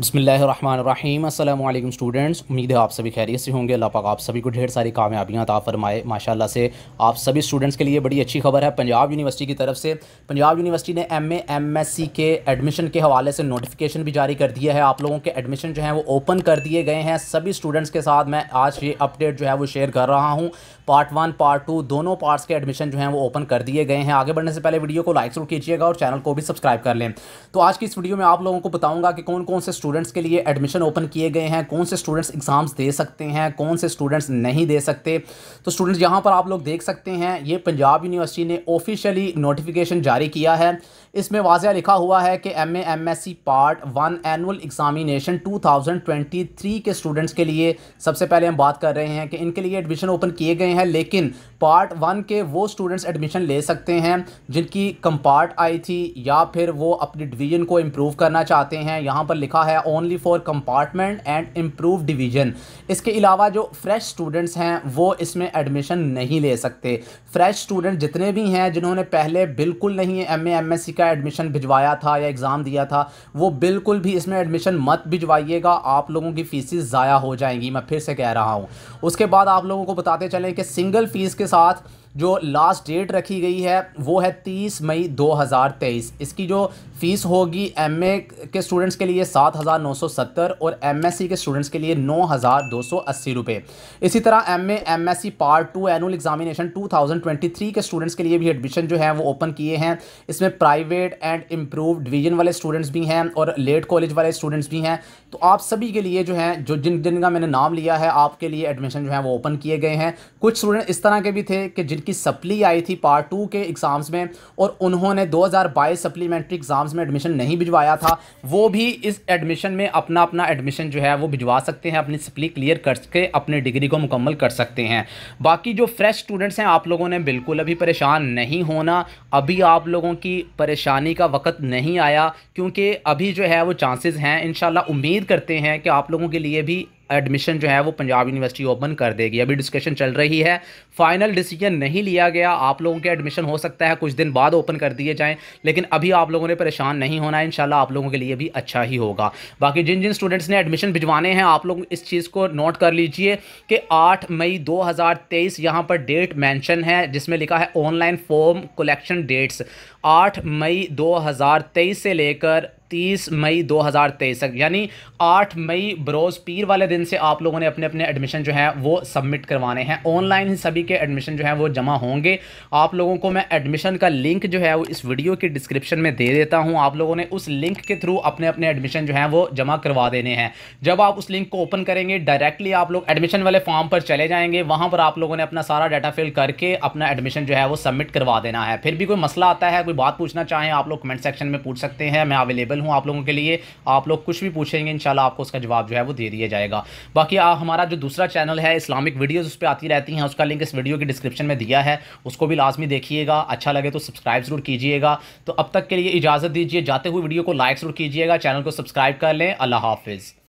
बसमीम अल्लाम स्टूडेंट्स उम्मीद है आप सभी खैरियत से होंगे अल्लाह पाक आप सभी को ढेर सारी कामयाबियाँ अता फरमाए माशाल्लाह से आप सभी स्टूडेंट्स के लिए बड़ी अच्छी खबर है पंजाब यूनिवर्सिटी की तरफ से पंजाब यूनिवर्सिटी ने एम एमएससी के एडमिशन के हवाले से नोटिफिकेशन भी जारी कर दिया है आप लोगों के एडमिशन जो है वो ओपन कर दिए गए हैं सभी स्टूडेंट्स के साथ मैं आज ये अपडेट जो है वो शेयर कर रहा हूँ पार्ट वन पार्ट टू दोनों पार्ट्स के एडमिशन जो है वो ओपन कर दिए गए हैं आगे बढ़ने से पहले वीडियो को लाइक जरूर कीजिएगा और चैनल को भी सब्सक्राइब कर लें तो आज की इस वीडियो में आप लोगों को बताऊँगा कि कौन कौन से स्टूडेंट्स के लिए एडमिशन ओपन किए गए हैं कौन से स्टूडेंट्स एग्ज़ाम्स दे सकते हैं कौन से स्टूडेंट्स नहीं दे सकते तो स्टूडेंट्स यहाँ पर आप लोग देख सकते हैं ये पंजाब यूनिवर्सिटी ने ऑफिशियली नोटिफिकेशन जारी किया है इसमें वाजह लिखा हुआ है कि M C part one annual examination three के स्टूडेंट्स के लिए सबसे पहले हम बात कर रहे हैं कि इनके लिए एडमिशन ओपन किए गए हैं लेकिन पार्ट वन के वो स्टूडेंट्स एडमिशन ले सकते हैं जिनकी कंपार्ट आई थी या फिर वो अपनी डिवीज़न को इम्प्रूव करना चाहते हैं यहाँ पर लिखा है है only for compartment and improve division इसके अलावा जो फ्रेश स्टूडेंट्स हैं वो इसमें एडमिशन नहीं ले सकते फ्रेश स्टूडेंट जितने भी हैं जिन्होंने पहले बिल्कुल नहीं एम एम एस सी का एडमिशन भिजवाया था या एग्ज़ाम दिया था वो बिल्कुल भी इसमें एडमिशन मत भिजवाइएगा आप लोगों की फ़ीसिस ज़ाया हो जाएंगी मैं फिर से कह रहा हूँ उसके बाद आप लोगों को बताते चलें कि सिंगल फ़ीस के साथ जो लास्ट डेट रखी गई है वो है 30 मई 2023 इसकी जो फ़ीस होगी एमए के स्टूडेंट्स के लिए 7,970 और एमएससी के स्टूडेंट्स के लिए 9,280 रुपए इसी तरह MA MSc part two annual examination 2023 के स्टूडेंट्स के लिए भी एडमिशन जो है वो ओपन किए हैं इसमें प्राइवेट एंड इम्प्रूव डिवीजन वाले स्टूडेंट्स भी हैं और लेट कॉलेज वाले स्टूडेंट्स भी हैं तो आप सभी के लिए जो हैं जो जिन जिनका मैंने नाम लिया है आपके लिए एडमिशन जो है वो ओपन किए गए हैं कुछ स्टूडेंट इस तरह के भी थे कि जिन जिनकी सप्ली आई थी पार्ट टू के एग्ज़ाम्स में और उन्होंने 2022 सप्लीमेंट्री एग्ज़ाम्स में एडमिशन नहीं भिजवाया था वो भी इस एडमिशन में अपना अपना एडमिशन जो है वो भिजवा सकते हैं अपनी सप्ली क्लियर करके अपनी डिग्री को मुकम्मल कर सकते हैं बाकी जो फ्रेश स्टूडेंट्स हैं आप लोगों ने बिल्कुल अभी परेशान नहीं होना अभी आप लोगों की परेशानी का वक्त नहीं आया क्योंकि अभी जो है वो चांसेस हैं इन उम्मीद करते हैं कि आप लोगों के लिए भी एडमिशन जो है वो पंजाब यूनिवर्सिटी ओपन कर देगी अभी डिस्कशन चल रही है फाइनल डिसीजन नहीं लिया गया आप लोगों के एडमिशन हो सकता है कुछ दिन बाद ओपन कर दिए जाएं लेकिन अभी आप लोगों ने परेशान नहीं होना है इंशाल्लाह आप लोगों के लिए भी अच्छा ही होगा बाकी जिन जिन स्टूडेंट्स ने एडमिशन भिजवाने हैं आप लोग इस चीज़ को नोट कर लीजिए कि आठ मई दो हज़ार तेईस यहाँ पर डेट मैंशन है जिसमें लिखा है ऑनलाइन फॉर्म कलेक्शन डेट्स आठ मई दो हज़ार तेईस से लेकर तीस मई दो हज़ार तेईस तक यानी आठ मई बरोज़ पीर वाले दिन से आप लोगों ने अपने अपने एडमिशन जो है वो सबमिट करवाने हैं ऑनलाइन ही सभी के एडमिशन जो है वो जमा होंगे आप लोगों को मैं एडमिशन का लिंक जो है वो इस वीडियो के डिस्क्रिप्शन में दे देता हूँ आप लोगों ने उस लिंक के थ्रू अपने अपने एडमिशन जो है वो जमा करवा देने हैं जब आप उस लिंक को ओपन करेंगे डायरेक्टली आप लोग एडमिशन वाले फॉर्म पर चले जाएँगे वहाँ पर आप लोगों ने अपना सारा डाटा फिल करके अपना एडमिशन जो है वो सबमिट करवा देना है फिर भी कोई मसला आता है कोई बात पूछना चाहें आप लोग कमेंट सेक्शन में पूछ सकते हैं मैं अवेलेबल अवेलेबल हूँ आप लोगों के लिए आप लोग कुछ भी पूछेंगे इंशाल्लाह आपको उसका जवाब जो है वो दे दिया जाएगा बाकी आ, हमारा जो दूसरा चैनल है इस्लामिक वीडियोज़ उस पर आती रहती हैं उसका लिंक इस वीडियो के डिस्क्रिप्शन में दिया है उसको भी लाजमी देखिएगा अच्छा लगे तो सब्सक्राइब ज़रूर कीजिएगा तो अब तक के लिए इजाज़त दीजिए जाते हुए वीडियो को लाइक ज़रूर कीजिएगा चैनल को सब्सक्राइब कर लें अल्लाह हाफिज़